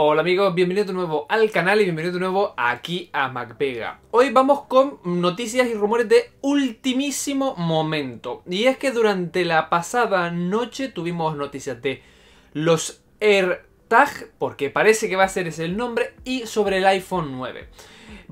Hola amigos, bienvenidos de nuevo al canal y bienvenidos de nuevo aquí a Macpega Hoy vamos con noticias y rumores de ultimísimo momento. Y es que durante la pasada noche tuvimos noticias de los AirTag, porque parece que va a ser ese el nombre, y sobre el iPhone 9.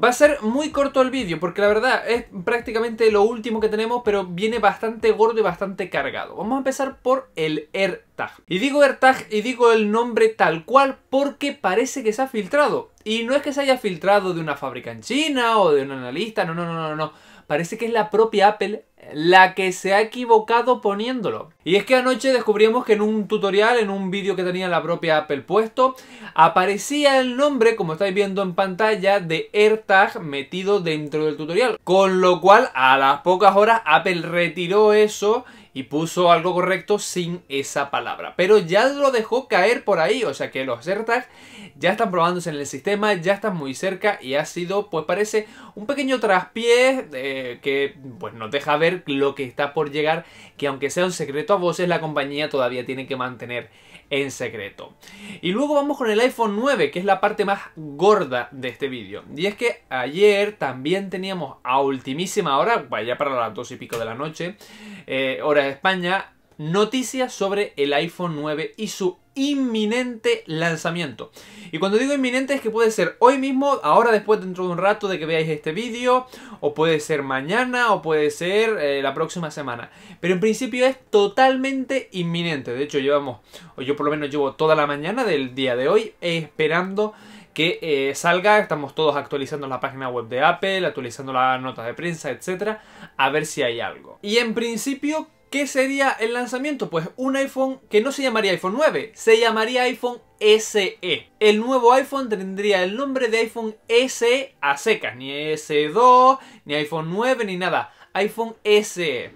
Va a ser muy corto el vídeo, porque la verdad es prácticamente lo último que tenemos, pero viene bastante gordo y bastante cargado. Vamos a empezar por el AirTag y digo AirTag y digo el nombre tal cual porque parece que se ha filtrado. Y no es que se haya filtrado de una fábrica en China o de un analista, no, no, no, no, no. Parece que es la propia Apple la que se ha equivocado poniéndolo. Y es que anoche descubrimos que en un tutorial, en un vídeo que tenía la propia Apple puesto, aparecía el nombre, como estáis viendo en pantalla, de AirTag metido dentro del tutorial. Con lo cual, a las pocas horas, Apple retiró eso y puso algo correcto sin esa palabra. Pero ya lo dejó caer por ahí, o sea que los AirTags ya están probándose en el sistema, ya están muy cerca y ha sido, pues parece, un pequeño traspié eh, que pues nos deja ver lo que está por llegar, que aunque sea un secreto a voces, la compañía todavía tiene que mantener en secreto. Y luego vamos con el iPhone 9, que es la parte más gorda de este vídeo. Y es que ayer también teníamos a ultimísima hora, vaya para las dos y pico de la noche, eh, hora de España, noticias sobre el iPhone 9 y su inminente lanzamiento. Y cuando digo inminente es que puede ser hoy mismo, ahora después dentro de un rato de que veáis este vídeo, o puede ser mañana, o puede ser eh, la próxima semana. Pero en principio es totalmente inminente. De hecho llevamos, o yo por lo menos llevo toda la mañana del día de hoy esperando que eh, salga. Estamos todos actualizando la página web de Apple, actualizando las notas de prensa, etcétera, a ver si hay algo. Y en principio ¿Qué sería el lanzamiento? Pues un iPhone que no se llamaría iPhone 9, se llamaría iPhone SE. El nuevo iPhone tendría el nombre de iPhone SE a secas, ni S2, e ni iPhone 9, ni nada. iPhone SE.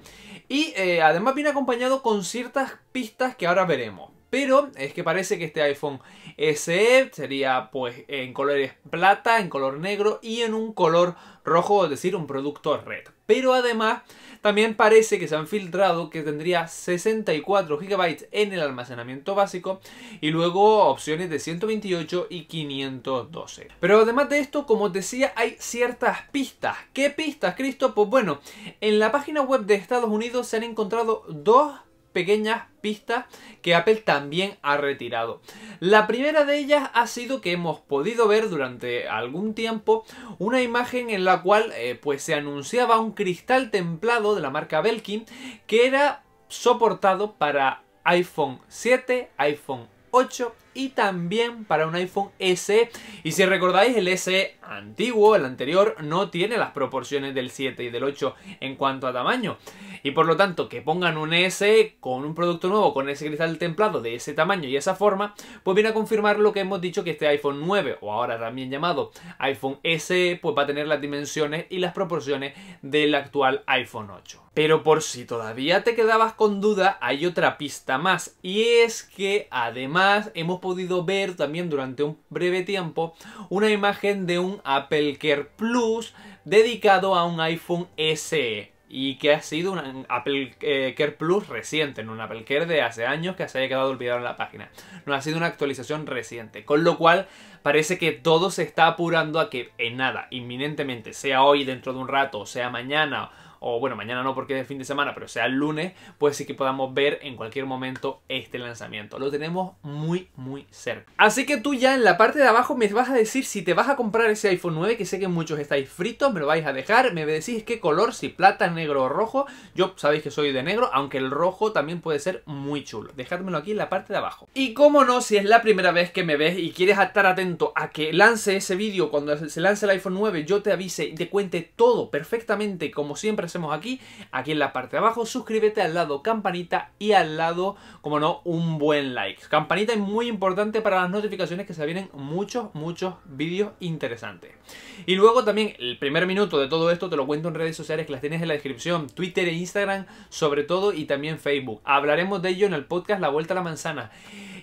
Y eh, además viene acompañado con ciertas pistas que ahora veremos. Pero es que parece que este iPhone SE sería pues en colores plata, en color negro y en un color rojo, es decir, un producto red. Pero además también parece que se han filtrado que tendría 64 GB en el almacenamiento básico y luego opciones de 128 y 512. Pero además de esto, como decía, hay ciertas pistas. ¿Qué pistas, Cristo? Pues bueno, en la página web de Estados Unidos se han encontrado dos pequeñas pistas que Apple también ha retirado. La primera de ellas ha sido que hemos podido ver durante algún tiempo una imagen en la cual eh, pues se anunciaba un cristal templado de la marca Belkin que era soportado para iPhone 7, iPhone 8 y también para un iPhone S Y si recordáis, el SE antiguo, el anterior, no tiene las proporciones del 7 y del 8 en cuanto a tamaño. Y por lo tanto, que pongan un S con un producto nuevo, con ese cristal templado de ese tamaño y esa forma, pues viene a confirmar lo que hemos dicho que este iPhone 9, o ahora también llamado iPhone S pues va a tener las dimensiones y las proporciones del actual iPhone 8. Pero por si todavía te quedabas con duda, hay otra pista más, y es que además hemos podido ver también durante un breve tiempo una imagen de un Apple Care Plus dedicado a un iPhone SE y que ha sido un Apple eh, Plus reciente, no un Apple Care de hace años que se haya quedado olvidado en la página. No ha sido una actualización reciente, con lo cual parece que todo se está apurando a que en nada, inminentemente, sea hoy, dentro de un rato, sea mañana o bueno, mañana no porque es el fin de semana, pero sea el lunes, pues sí que podamos ver en cualquier momento este lanzamiento. Lo tenemos muy, muy cerca. Así que tú ya en la parte de abajo me vas a decir si te vas a comprar ese iPhone 9, que sé que muchos estáis fritos, me lo vais a dejar, me decís qué color, si plata, negro o rojo. Yo sabéis que soy de negro, aunque el rojo también puede ser muy chulo. Dejádmelo aquí en la parte de abajo. Y como no, si es la primera vez que me ves y quieres estar atento a que lance ese vídeo cuando se lance el iPhone 9, yo te avise y te cuente todo perfectamente, como siempre aquí, aquí en la parte de abajo, suscríbete al lado campanita y al lado, como no, un buen like. Campanita es muy importante para las notificaciones que se vienen muchos, muchos vídeos interesantes. Y luego también el primer minuto de todo esto te lo cuento en redes sociales que las tienes en la descripción, Twitter e Instagram sobre todo y también Facebook. Hablaremos de ello en el podcast La Vuelta a la Manzana.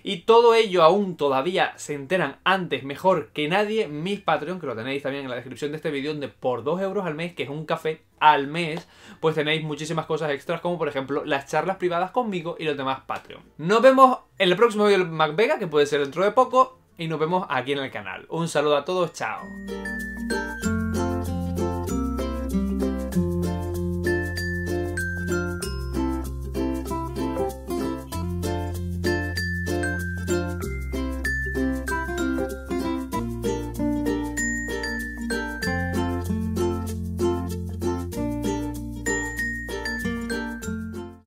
Y todo ello aún todavía se enteran antes, mejor que nadie, mis Patreon, que lo tenéis también en la descripción de este vídeo, donde por 2 euros al mes, que es un café al mes, pues tenéis muchísimas cosas extras, como por ejemplo las charlas privadas conmigo y los demás Patreon. Nos vemos en el próximo vídeo del MacVega, que puede ser dentro de poco, y nos vemos aquí en el canal. Un saludo a todos, chao.